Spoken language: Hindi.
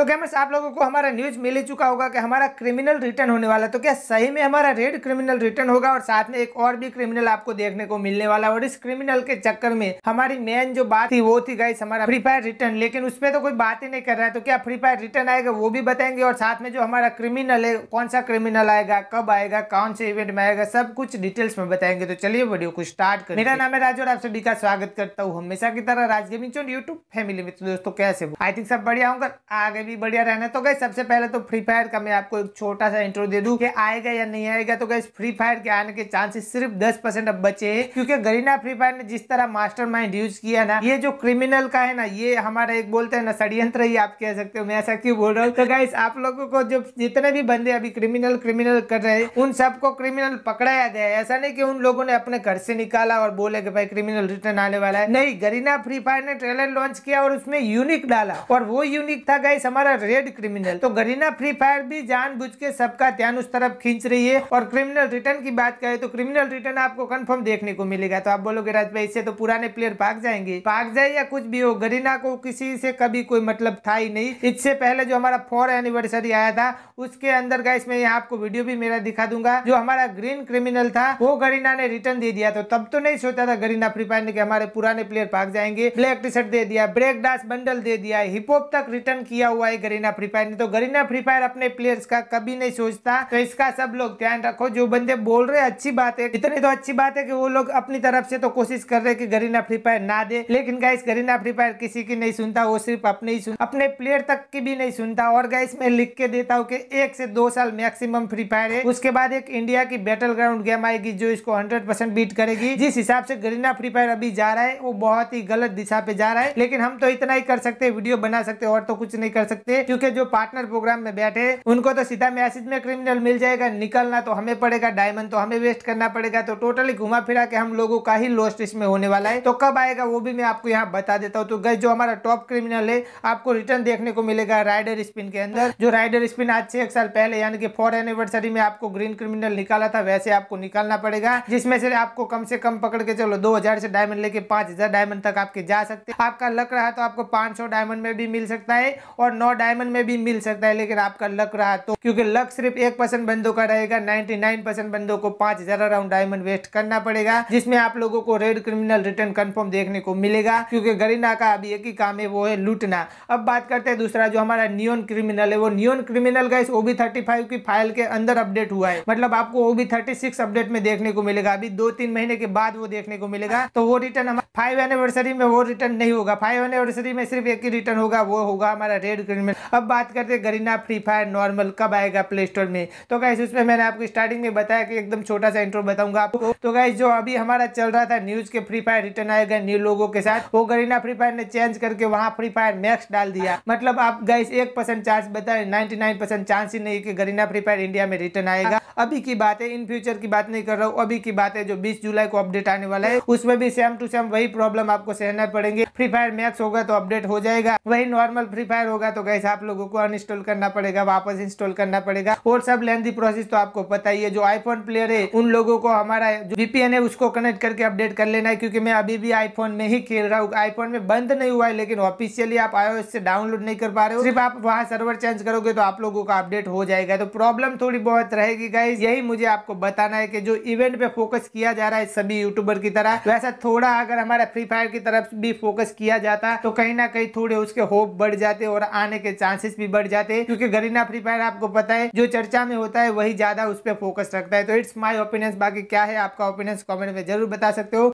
तो गेमर्स आप लोगों को हमारा न्यूज मिल ही चुका होगा कि हमारा क्रिमिनल रिटर्न होने वाला है तो क्या सही में हमारा रेड क्रिमिनल रिटर्न होगा और साथ में एक और भी क्रिमिनल आपको देखने को मिलने वाला और इस क्रिमिनल के चक्कर में हमारी मेन जो बात थी वो थी गाइस हमारा फ्री फायर रिटर्न लेकिन उस पर तो कोई बात ही नहीं कर रहा है तो क्या फ्री फायर रिटर्न आएगा वो भी बताएंगे और साथ में जो हमारा क्रिमिनल है कौन सा क्रिमिनल आएगा कब आएगा कौन से इवेंट में आएगा सब कुछ डिटेल्स में बताएंगे तो चलिए वीडियो को स्टार्ट कर मेरा नाम है राजू और आप सभी का स्वागत करता हूँ हमेशा की तरह राज यूट्यूब फैमिली में तो दोस्तों कैसे आई थिंक सब बढ़िया होगा आगे भी बढ़िया रहना है तो गई सबसे पहले तो फ्री फायर का मैं आपको एक छोटा सा इंट्रो दे दू की आएगा या नहीं आएगा तो गई फ्री फायर के आने के चांसेस सिर्फ दस परसेंट अब बचे है क्योंकि गरीना फ्री फायर ने जिस तरह मास्टर माइंड यूज किया ना ये जो क्रिमिनल का है ना ये हमारा एक बोलते हैं ना षडयंत्र ही आप कह सकते हो मैं ऐसा क्यों बोल रहा हूँ तो गाइस आप लोगों को जो जितने भी बंदे अभी क्रिमिनल क्रिमिनल कर रहे हैं उन सबको क्रिमिनल पकड़ाया गया है ऐसा नहीं कि उन लोगों ने अपने घर से निकाला और बोले कि भाई क्रिमिनल रिटर्न आने वाला है नहीं गरीना फ्री फायर ने ट्रेलर लॉन्च किया और उसमें यूनिक डाला और वो यूनिक था गाइस हमारा हमारा रेड क्रिमिनल तो गरीना फ्री फायर भी जानबूझ के सबका ध्यान उस तरफ खींच रही है और क्रिमिनल रिटर्न की बात करें तो क्रिमिनल रिटर्न आपको कन्फर्म देखने को मिलेगा तो आप बोलोगे राज भाई इससे तो पुराने प्लेयर भाग जाएंगे भाग जाए या कुछ भी हो गरीना को किसी से कभी कोई मतलब था ही नहीं इससे पहले जो हमारा फोर एनिवर्सरी आया था उसके अंदर गाइस मैं यहाँ आपको वीडियो भी मेरा दिखा दूंगा जो हमारा ग्रीन क्रिमिनल था वो गरीना ने रिटर्न दे दिया तो तब तो नहीं सोचा था गरीना फ्री फायर ने कि हमारे पुराने प्लेयर भाग जाएंगे ब्लैक टी शर्ट दे दिया ब्रेक डास्ट बंडल दे दिया हिप हॉप तक रिटर्न किया हुआ भाई गरीना फ्री फायर नहीं तो गरीना फ्री फायर अपने प्लेयर्स का कभी नहीं सोचता तो इसका सब लोग ध्यान रखो जो बंदे बोल रहे अच्छी बात है इतनी तो अच्छी बात है कि वो लोग अपनी तरफ से तो कोशिश कर रहे कि गरीना फ्री फायर ना दे लेकिन गाइस गरीना फ्री फायर किसी की नहीं सुनता वो सिर्फ अपने ही सुन अपने प्लेयर तक की भी नहीं सुनता और गाइस मैं लिख के देता हूँ कि एक से दो साल मैक्सिमम फ्री फायर है उसके बाद एक इंडिया की बैटल ग्राउंड गेम आएगी जो इसको हंड्रेड बीट करेगी जिस हिसाब से गरीना फ्री फायर अभी जा रहा है वो बहुत ही गलत दिशा पे जा रहा है लेकिन हम तो इतना ही कर सकते हैं वीडियो बना सकते और तो कुछ नहीं कर सकते सकते क्योंकि जो पार्टनर प्रोग्राम में बैठे उनको तो सीधा मैसेज में क्रिमिनल मिल जाएगा निकलना तो हमें पड़ेगा डायमंड तो हमें वेस्ट करना पड़ेगा तो टोटली घुमा फिरा के हम लोगों का ही लोस्ट इसमें होने वाला है तो कब आएगा वो भी मैं आपको यहाँ बता देता हूँ तो गई जो हमारा टॉप क्रिमिनल है आपको रिटर्न देखने को मिलेगा राइडर स्पिन के अंदर जो राइडर स्पिन आज से एक साल पहले यानी कि फोर एनिवर्सरी में आपको ग्रीन क्रिमिनल निकाला था वैसे आपको निकालना पड़ेगा जिसमें से आपको कम से कम पकड़ के चलो दो हजार से डायमंड लेके पांच हजार डायमंड तक आपके जा सकते आपका लक रहा तो आपको पांच सौ डायमंड में भी मिल सकता है और नौ नौ डायमंड में भी मिल सकता है लेकिन आपका लक रहा तो क्योंकि लक सिर्फ एक परसेंट बंदों का रहेगा नाइन्टी नाइन परसेंट बंदों को पांच हजार राउंड डायमंड वेस्ट करना पड़ेगा जिसमें आप लोगों को रेड क्रिमिनल रिटर्न कंफर्म देखने को मिलेगा क्योंकि गरीना का अभी एक ही काम है वो है लूटना अब बात करते हैं दूसरा जो हमारा नियोन क्रिमिनल है वो नियोन क्रिमिनल का इस ओबी थर्टी फाइव की फाइल के अंदर अपडेट हुआ है मतलब आपको ओबी थर्टी सिक्स अपडेट में देखने को मिलेगा अभी दो तीन महीने के बाद वो देखने को मिलेगा तो वो रिटर्न हमारा फाइव एनिवर्सरी में वो रिटर्न नहीं होगा फाइव एनिवर्सरी में सिर्फ एक ही रिटर्न होगा वो होगा हमारा रेड स्क्रीन में अब बात करते हैं गरीना फ्री फायर नॉर्मल कब आएगा प्ले स्टोर में तो गाइस उसमें मैंने आपको स्टार्टिंग में बताया कि एकदम छोटा सा इंट्रो बताऊंगा आपको तो गाइस जो अभी हमारा चल रहा था न्यूज के फ्री फायर रिटर्न आएगा न्यू लोगो के साथ वो गरीना फ्री फायर ने चेंज करके वहाँ फ्री फायर मैक्स डाल दिया मतलब आप गाइस एक चांस बताए नाइन्टी चांस ही नहीं की गरीना फ्री फायर इंडिया में रिटर्न आएगा अभी की बात है इन फ्यूचर की बात नहीं कर रहा हूँ अभी की बात है जो बीस जुलाई को अपडेट आने वाला है उसमें भी सेम टू सेम वही प्रॉब्लम आपको सहना पड़ेंगे फ्री फायर मैक्स होगा तो अपडेट हो जाएगा वही नॉर्मल फ्री फायर होगा तो गैस आप लोगों को अनइंस्टॉल करना पड़ेगा वापस इंस्टॉल करना पड़ेगा और सब लेंथी प्रोसेस तो आपको पता ही है जो आईफोन प्लेयर है उन लोगों को हमारा जो वीपीएन है उसको कनेक्ट करके अपडेट कर लेना है क्योंकि मैं अभी भी आईफोन में ही खेल रहा हूँ आईफोन में बंद नहीं हुआ है लेकिन ऑफिशियली आप आयो इससे डाउनलोड नहीं कर पा रहे हो सिर्फ आप वहाँ सर्वर चेंज करोगे तो आप लोगों का अपडेट हो जाएगा तो प्रॉब्लम थोड़ी बहुत रहेगी गाइज यही मुझे आपको बताना है कि जो इवेंट पे फोकस किया जा रहा है सभी यूट्यूबर की तरह वैसा थोड़ा अगर हमारा फ्री फायर की तरफ भी फोकस फोकस किया जाता तो कहीं ना कहीं थोड़े उसके होप बढ़ जाते और आने के चांसेस भी बढ़ जाते क्योंकि गरीना फ्री फायर आपको पता है जो चर्चा में होता है वही ज्यादा उस पर फोकस रखता है तो इट्स माई ओपिनियंस बाकी क्या है आपका ओपिनियंस कॉमेंट में जरूर बता सकते हो